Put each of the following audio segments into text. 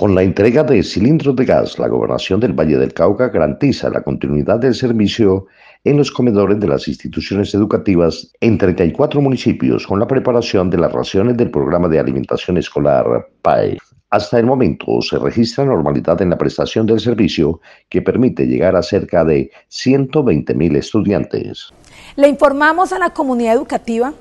Con la entrega de cilindros de gas, la gobernación del Valle del Cauca garantiza la continuidad del servicio en los comedores de las instituciones educativas en 34 municipios con la preparación de las raciones del programa de alimentación escolar PAE. Hasta el momento se registra normalidad en la prestación del servicio que permite llegar a cerca de 120 mil estudiantes. Le informamos a la comunidad educativa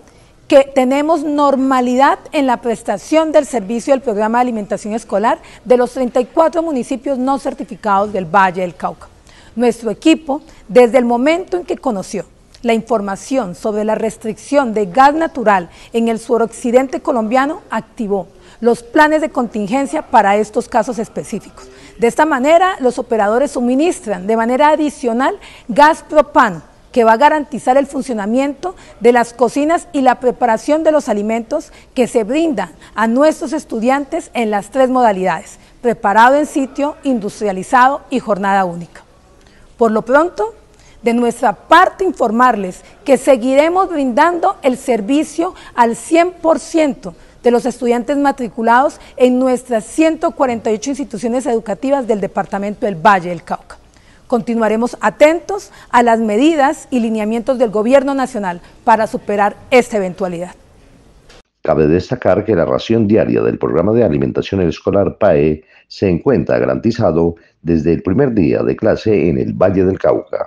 que tenemos normalidad en la prestación del servicio del programa de alimentación escolar de los 34 municipios no certificados del Valle del Cauca. Nuestro equipo, desde el momento en que conoció la información sobre la restricción de gas natural en el suroccidente colombiano, activó los planes de contingencia para estos casos específicos. De esta manera, los operadores suministran de manera adicional gas propano que va a garantizar el funcionamiento de las cocinas y la preparación de los alimentos que se brindan a nuestros estudiantes en las tres modalidades, preparado en sitio, industrializado y jornada única. Por lo pronto, de nuestra parte informarles que seguiremos brindando el servicio al 100% de los estudiantes matriculados en nuestras 148 instituciones educativas del Departamento del Valle del Cauca. Continuaremos atentos a las medidas y lineamientos del Gobierno Nacional para superar esta eventualidad. Cabe destacar que la ración diaria del programa de alimentación escolar PAE se encuentra garantizado desde el primer día de clase en el Valle del Cauca.